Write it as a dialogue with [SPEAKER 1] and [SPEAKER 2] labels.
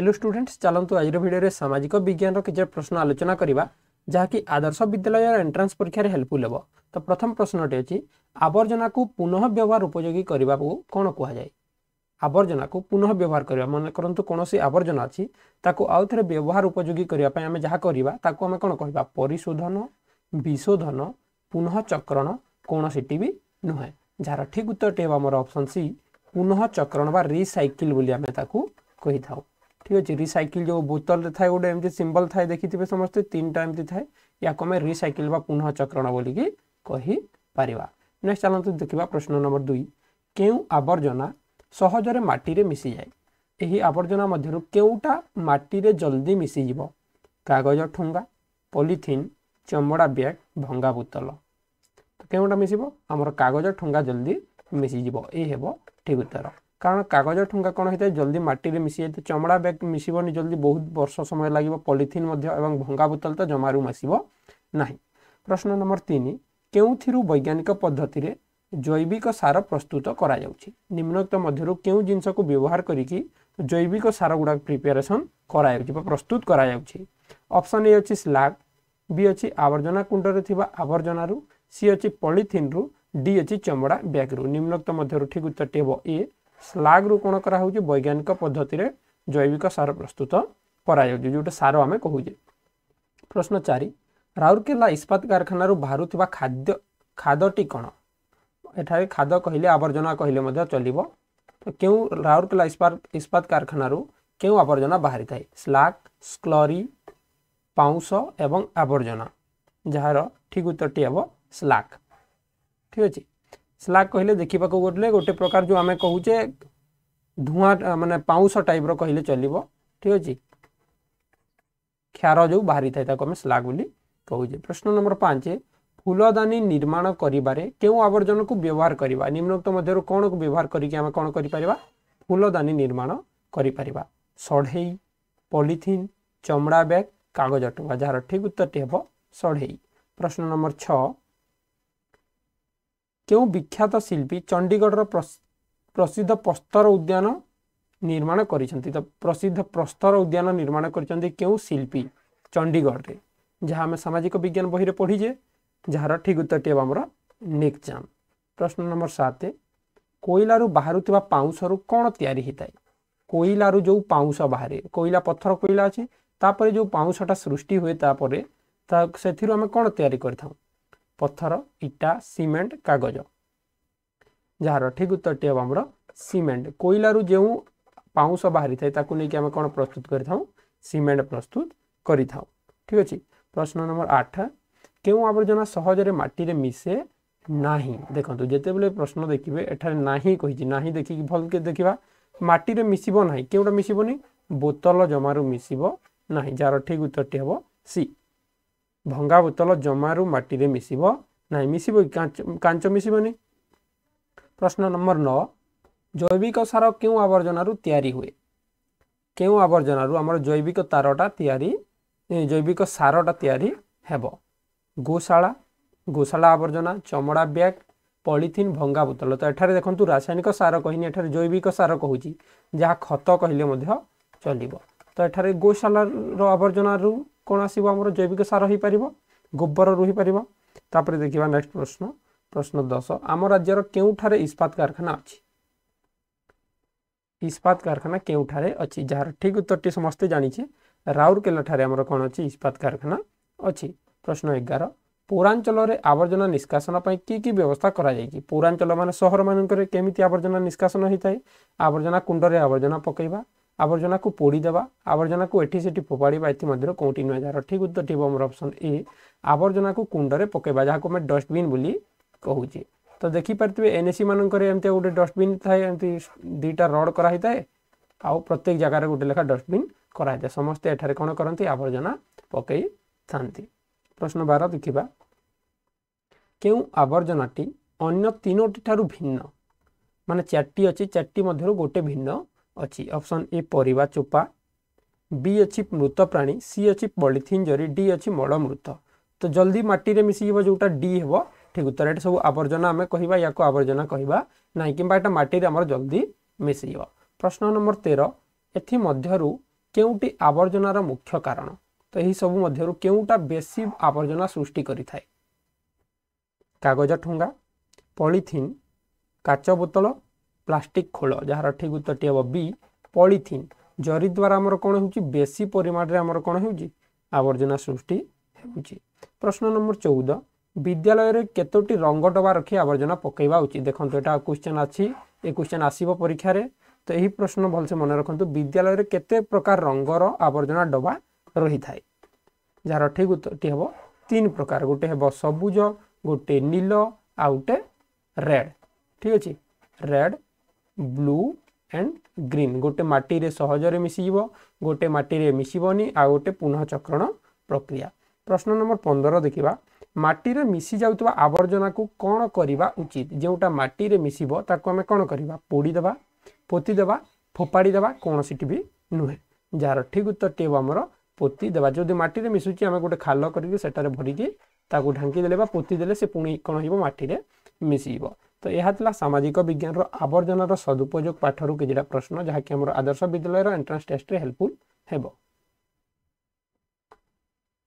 [SPEAKER 1] hello students चलतु आज video सामाजिक विज्ञान किसी प्रश्न आलोचना करवा जहाँकि आदर्श विद्यालय एंट्रांस परीक्षा हेल्पफुल हे तो प्रथम प्रश्नटे अच्छी आवर्जना को पुनः व्यवहार उपयोगी करने को कौन जाए आवर्जना को पुनः व्यवहार करवा मन करूँ कौन आवर्जना अच्छी ताको आउ थे व्यवहार उपयोगी करने जहाँ करवा कौन कह परिशोधन विशोधन पुनः चक्रण कौन सीटी भी नुहे जार ठीक उत्तर टी हम अपसन सी पुनः चक्रण बा रिसाइकिल आम कही थाऊ ঠিক আছে রিসাইকেল যে ବୋତଲରେ ଥାଏ ଗୋଟେ ଏମିତି ସିମ୍ବଲ ଥାଏ ଦେଖିଥିବେ ସମସ୍ତେ ତିନିଟା ଏମିତି ଥାଏ ୟାକୁ ଆମେ ରିସାଇକେଲ ବା ପୁନଃ ଚକ୍ରଣ ବୋଲିକି କହିପାରିବା ନେକ୍ସଟ ଚାଲନ୍ତୁ ଦେଖିବା ପ୍ରଶ୍ନ ନମ୍ବର ଦୁଇ କେଉଁ ଆବର୍ଜନା ସହଜରେ ମାଟିରେ ମିଶିଯାଏ ଏହି ଆବର୍ଜନା ମଧ୍ୟରୁ କେଉଁଟା ମାଟିରେ ଜଲ୍ଦି ମିଶିଯିବ କାଗଜ ଠୁଙ୍ଗା ପଲିଥିନ୍ ଚମଡ଼ା ବ୍ୟାଗ୍ ଭଙ୍ଗା ବୋତଲ କେଉଁଟା ମିଶିବ ଆମର କାଗଜ ଠୁଙ୍ଗା ଜଲ୍ଦି ମିଶିଯିବ ଏ ହେବ ଠିକ୍ ଉତ୍ତର କାରଣ କାଗଜ ଠୁଙ୍କା କ'ଣ ହୋଇଥାଏ ଜଲ୍ଦି ମାଟିରେ ମିଶିଯାଇଥାଏ ଚମଡ଼ା ବ୍ୟାଗ୍ ମିଶିବନି ଜଲ୍ଦି ବହୁତ ବର୍ଷ ସମୟ ଲାଗିବ ପଲିଥିନ୍ ମଧ୍ୟ ଏବଂ ଭଙ୍ଗା ବୋତଲ ତ ଜମାରୁ ମିଶିବ ନାହିଁ ପ୍ରଶ୍ନ ନମ୍ବର ତିନି କେଉଁଥିରୁ ବୈଜ୍ଞାନିକ ପଦ୍ଧତିରେ ଜୈବିକ ସାର ପ୍ରସ୍ତୁତ କରାଯାଉଛି ନିମ୍ନୋକ୍ତ ମଧ୍ୟରୁ କେଉଁ ଜିନିଷକୁ ବ୍ୟବହାର କରିକି ଜୈବିକ ସାର ଗୁଡ଼ାକ ପ୍ରିପାରେସନ୍ କରାଯାଉଛି ବା ପ୍ରସ୍ତୁତ କରାଯାଉଛି ଅପସନ୍ ଏ ଅଛି ସ୍ଲାଗ୍ ବି ଅଛି ଆବର୍ଜନା କୁଣ୍ଡରେ ଥିବା ଆବର୍ଜନାରୁ ସି ଅଛି ପଲିଥିନ୍ରୁ ଡି ଅଛି ଚମଡ଼ା ବ୍ୟାଗ୍ରୁ ନିମ୍ନୋକ୍ତ ମଧ୍ୟରୁ ଠିକ୍ ଉତ୍ତରଟି ହେବ ଏ ସ୍ଲାଗ୍ରୁ କ'ଣ କରାହେଉଛି ବୈଜ୍ଞାନିକ ପଦ୍ଧତିରେ ଜୈବିକ ସାର ପ୍ରସ୍ତୁତ କରାଯାଉଛି ଯେଉଁଟା ସାର ଆମେ କହୁଛେ ପ୍ରଶ୍ନ ଚାରି ରାଉରକେଲା ଇସ୍ପାତ କାରଖାନାରୁ ବାହାରୁଥିବା ଖାଦ୍ୟ ଖାଦଟି କ'ଣ ଏଠାରେ ଖାଦ କହିଲେ ଆବର୍ଜନା କହିଲେ ମଧ୍ୟ ଚଲିବ ତ କେଉଁ ରାଉରକେଲା ଇସ୍ପାତ ଇସ୍ପାତ କାରଖାନାରୁ କେଉଁ ଆବର୍ଜନା ବାହାରିଥାଏ ସ୍ଲାକ୍ ସ୍କ୍ଲରି ପାଉଁଶ ଏବଂ ଆବର୍ଜନା ଯାହାର ଠିକ୍ ଉତ୍ତରଟି ହେବ ସ୍ଲାକ୍ ଠିକ୍ ଅଛି स्लाग कहले देखा गले गोटे प्रकार जो आम कहे धूआ मान पाउँश टाइप रही चलो ठीक अच्छे क्षार जो बाहरी था स्लाक कहे प्रश्न नंबर पाँच फूलदानी निर्माण आवर्जन को व्यवहार करने निम्नोक्त मध्य कौन को व्यवहार फूलदानी निर्माण करढ़ई पलिथिन चमड़ा बैग कागज टुवा जार ठीक उत्तर टी हे सढ़ई प्रश्न नंबर छ କେଉଁ ବିଖ୍ୟାତ ଶିଳ୍ପୀ ଚଣ୍ଡିଗଡ଼ର ପ୍ରସିଦ୍ଧ ପ୍ରସ୍ତର ଉଦ୍ୟାନ ନିର୍ମାଣ କରିଛନ୍ତି ତ ପ୍ରସିଦ୍ଧ ପ୍ରସ୍ତର ଉଦ୍ୟାନ ନିର୍ମାଣ କରିଛନ୍ତି କେଉଁ ଶିଳ୍ପୀ ଚଣ୍ଡିଗଡ଼ରେ ଯାହା ଆମେ ସାମାଜିକ ବିଜ୍ଞାନ ବହିରେ ପଢ଼ିଛେ ଯାହାର ଠିକ୍ ଉତ୍ତରଟି ହେବ ଆମର ନେକ୍ଜାମ୍ ପ୍ରଶ୍ନ ନମ୍ବର ସାତ କୋଇଲାରୁ ବାହାରୁଥିବା ପାଉଁଶରୁ କ'ଣ ତିଆରି ହୋଇଥାଏ କୋଇଲାରୁ ଯେଉଁ ପାଉଁଶ ବାହାରେ କୋଇଲା ପଥର କୋଇଲା ଅଛି ତାପରେ ଯେଉଁ ପାଉଁଶଟା ସୃଷ୍ଟି ହୁଏ ତାପରେ ତା ସେଥିରୁ ଆମେ କ'ଣ ତିଆରି କରିଥାଉ ପଥର ଇଟା ସିମେଣ୍ଟ କାଗଜ ଯାହାର ଠିକ୍ ଉତ୍ତରଟି ହେବ ଆମର ସିମେଣ୍ଟ କୋଇଲାରୁ ଯେଉଁ ପାଉଁଶ ବାହାରିଥାଏ ତାକୁ ନେଇକି ଆମେ କ'ଣ ପ୍ରସ୍ତୁତ କରିଥାଉ ସିମେଣ୍ଟ ପ୍ରସ୍ତୁତ କରିଥାଉ ଠିକ୍ ଅଛି ପ୍ରଶ୍ନ ନମ୍ବର ଆଠ କେଉଁ ଆବର୍ଜନା ସହଜରେ ମାଟିରେ ମିଶେ ନାହିଁ ଦେଖନ୍ତୁ ଯେତେବେଳେ ପ୍ରଶ୍ନ ଦେଖିବେ ଏଠାରେ ନାହିଁ କହିଛି ନାହିଁ ଦେଖିକି ଭଲକେ ଦେଖିବା ମାଟିରେ ମିଶିବ ନାହିଁ କେଉଁଟା ମିଶିବନି ବୋତଲ ଜମାରୁ ମିଶିବ ନାହିଁ ଯାହାର ଠିକ୍ ଉତ୍ତରଟି ହେବ ସି ଭଙ୍ଗା ବୋତଲ ଜମାରୁ ମାଟିରେ ମିଶିବ ନାହିଁ ମିଶିବ କି କାଞ୍ଚ କାଞ୍ଚ ମିଶିବନି ପ୍ରଶ୍ନ ନମ୍ବର ନଅ ଜୈବିକ ସାର କେଉଁ ଆବର୍ଜନାରୁ ତିଆରି ହୁଏ କେଉଁ ଆବର୍ଜନାରୁ ଆମର ଜୈବିକ ତାରଟା ତିଆରି ଜୈବିକ ସାରଟା ତିଆରି ହେବ ଗୋଶାଳା ଗୋଶାଳା ଆବର୍ଜନା ଚମଡ଼ା ବ୍ୟାଗ୍ ପଲିଥିନ୍ ଭଙ୍ଗା ବୋତଲ ତ ଏଠାରେ ଦେଖନ୍ତୁ ରାସାୟନିକ ସାର କହିନି ଏଠାରେ ଜୈବିକ ସାର କହୁଛି ଯାହା ଖତ କହିଲେ ମଧ୍ୟ ଚଲିବ ତ ଏଠାରେ ଗୋଶାଳାର ଆବର୍ଜନାରୁ କ'ଣ ଆସିବ ଆମର ଜୈବିକ ସାର ହୋଇପାରିବ ଗୋବର ରହିପାରିବ ତାପରେ ଦେଖିବା ନେକ୍ସଟ ପ୍ରଶ୍ନ ପ୍ରଶ୍ନ ଦଶ ଆମ ରାଜ୍ୟର କେଉଁଠାରେ ଇସ୍ପାତ କାରଖାନା ଅଛି ଇସ୍ପାତ କାରଖାନା କେଉଁଠାରେ ଅଛି ଯାହାର ଠିକ୍ ଉତ୍ତରଟି ସମସ୍ତେ ଜାଣିଛେ ରାଉରକେଲାଠାରେ ଆମର କ'ଣ ଅଛି ଇସ୍ପାତ କାରଖାନା ଅଛି ପ୍ରଶ୍ନ ଏଗାର ପୌରାଞ୍ଚଳରେ ଆବର୍ଜନା ନିଷ୍କାସନ ପାଇଁ କି କି ବ୍ୟବସ୍ଥା କରାଯାଇଛି ପୌରାଞ୍ଚଳ ମାନେ ସହରମାନଙ୍କରେ କେମିତି ଆବର୍ଜନା ନିଷ୍କାସନ ହୋଇଥାଏ ଆବର୍ଜନା କୁଣ୍ଡରେ ଆବର୍ଜନା ପକାଇବା ଆବର୍ଜନାକୁ ପୋଡ଼ିଦେବା ଆବର୍ଜନାକୁ ଏଠି ସେଠି ଫୋପାଡ଼ିବା ଏଥିମଧ୍ୟରୁ କେଉଁଠି ନୁହେଁ ଯାହାର ଠିକ୍ ଉତ୍ତର ଥିବ ଆମର ଅପସନ୍ ଏ ଆବର୍ଜନାକୁ କୁଣ୍ଡରେ ପକାଇବା ଯାହାକୁ ଆମେ ଡଷ୍ଟବିନ୍ ବୋଲି କହୁଛେ ତ ଦେଖିପାରୁଥିବେ ଏନ୍ଏସି ମାନଙ୍କରେ ଏମିତି ଗୋଟେ ଡଷ୍ଟବିନ୍ ଥାଏ ଏମିତି ଦୁଇଟା ରଡ୍ କରାହେଇଥାଏ ଆଉ ପ୍ରତ୍ୟେକ ଜାଗାରେ ଗୋଟେ ଲେଖା ଡଷ୍ଟବିନ୍ କରାଯାଇଥାଏ ସମସ୍ତେ ଏଠାରେ କ'ଣ କରନ୍ତି ଆବର୍ଜନା ପକାଇଥାନ୍ତି ପ୍ରଶ୍ନ ବାର ଦେଖିବା କେଉଁ ଆବର୍ଜନାଟି ଅନ୍ୟ ତିନୋଟି ଠାରୁ ଭିନ୍ନ ମାନେ ଚାରିଟି ଅଛି ଚାରିଟି ମଧ୍ୟରୁ ଗୋଟେ ଭିନ୍ନ ଅଛି ଅପସନ୍ ଏ ପରିବା ଚୋପା ବି ଅଛି ମୃତ ପ୍ରାଣୀ ସି ଅଛି ପଲିଥିନ୍ ଜରି ଡି ଅଛି ମଳମୃତ ତ ଜଲ୍ଦି ମାଟିରେ ମିଶିଯିବ ଯେଉଁଟା ଡି ହେବ ଠିକ୍ ଉତ୍ତର ଏଠି ସବୁ ଆବର୍ଜନା ଆମେ କହିବା ୟାକୁ ଆବର୍ଜନା କହିବା ନାହିଁ କିମ୍ବା ଏଇଟା ମାଟିରେ ଆମର ଜଲ୍ଦି ମିଶିଯିବ ପ୍ରଶ୍ନ ନମ୍ବର ତେର ଏଥିମଧ୍ୟରୁ କେଉଁଟି ଆବର୍ଜନାର ମୁଖ୍ୟ କାରଣ ତ ଏହିସବୁ ମଧ୍ୟରୁ କେଉଁଟା ବେଶୀ ଆବର୍ଜନା ସୃଷ୍ଟି କରିଥାଏ କାଗଜ ଠୁଙ୍ଗା ପଲିଥିନ୍ କାଚ ବୋତଲ ପ୍ଲାଷ୍ଟିକ୍ ଖୋଳ ଯାହାର ଠିକ୍ ଉତ୍ତରଟି ହେବ ବି ପଲିଥିନ୍ ଜରି ଦ୍ୱାରା ଆମର କ'ଣ ହେଉଛି ବେଶୀ ପରିମାଣରେ ଆମର କ'ଣ ହେଉଛି ଆବର୍ଜନା ସୃଷ୍ଟି ହେଉଛି ପ୍ରଶ୍ନ ନମ୍ବର ଚଉଦ ବିଦ୍ୟାଳୟରେ କେତୋଟି ରଙ୍ଗ ଡବା ରଖି ଆବର୍ଜନା ପକାଇବା ଉଚିତ ଦେଖନ୍ତୁ ଏଇଟା କ୍ୱେଶ୍ଚନ୍ ଅଛି ଏ କ୍ୱେଶ୍ଚନ୍ ଆସିବ ପରୀକ୍ଷାରେ ତ ଏହି ପ୍ରଶ୍ନ ଭଲସେ ମନେ ରଖନ୍ତୁ ବିଦ୍ୟାଳୟରେ କେତେ ପ୍ରକାର ରଙ୍ଗର ଆବର୍ଜନା ଡବା ରହିଥାଏ ଯାହାର ଠିକ୍ ଉତ୍ତରଟି ହେବ ତିନି ପ୍ରକାର ଗୋଟେ ହେବ ସବୁଜ ଗୋଟେ ନୀଳ ଆଉ ଗୋଟେ ରେଡ୍ ଠିକ୍ ଅଛି ରେଡ୍ ବ୍ଲୁ ଆଣ୍ଡ ଗ୍ରୀନ୍ ଗୋଟେ ମାଟିରେ ସହଜରେ ମିଶିଯିବ ଗୋଟେ ମାଟିରେ ମିଶିବନି ଆଉ ଗୋଟେ ପୁନଃଚକ୍ରଣ ପ୍ରକ୍ରିୟା ପ୍ରଶ୍ନ ନମ୍ବର ପନ୍ଦର ଦେଖିବା ମାଟିରେ ମିଶିଯାଉଥିବା ଆବର୍ଜନାକୁ କ'ଣ କରିବା ଉଚିତ ଯେଉଁଟା ମାଟିରେ ମିଶିବ ତାକୁ ଆମେ କ'ଣ କରିବା ପୋଡ଼ିଦେବା ପୋତିଦେବା ଫୋପାଡ଼ିଦେବା କୌଣସିଟି ବି ନୁହେଁ ଯାହାର ଠିକ୍ ଉତ୍ତରଟି ହେବ ଆମର ପୋତିଦେବା ଯଦି ମାଟିରେ ମିଶୁଛି ଆମେ ଗୋଟେ ଖାଲ କରିକି ସେଠାରେ ଭରିକି ତାକୁ ଢାଙ୍କିଦେଲେ ବା ପୋତିଦେଲେ ସେ ପୁଣି କ'ଣ ହେବ ମାଟିରେ ମିଶିଯିବ ତ ଏହା ଥିଲା ସାମାଜିକ ବିଜ୍ଞାନର ଆବର୍ଜନାର ସଦୁପଯୋଗ ପାଠରୁ କିଛିଟା ପ୍ରଶ୍ନ ଯାହାକି ଆମର ଆଦର୍ଶ ବିଦ୍ୟାଳୟର ଏଣ୍ଟ୍ରାନ୍ସ ଟେଷ୍ଟରେ ହେଲ୍ପଫୁଲ୍ ହେବ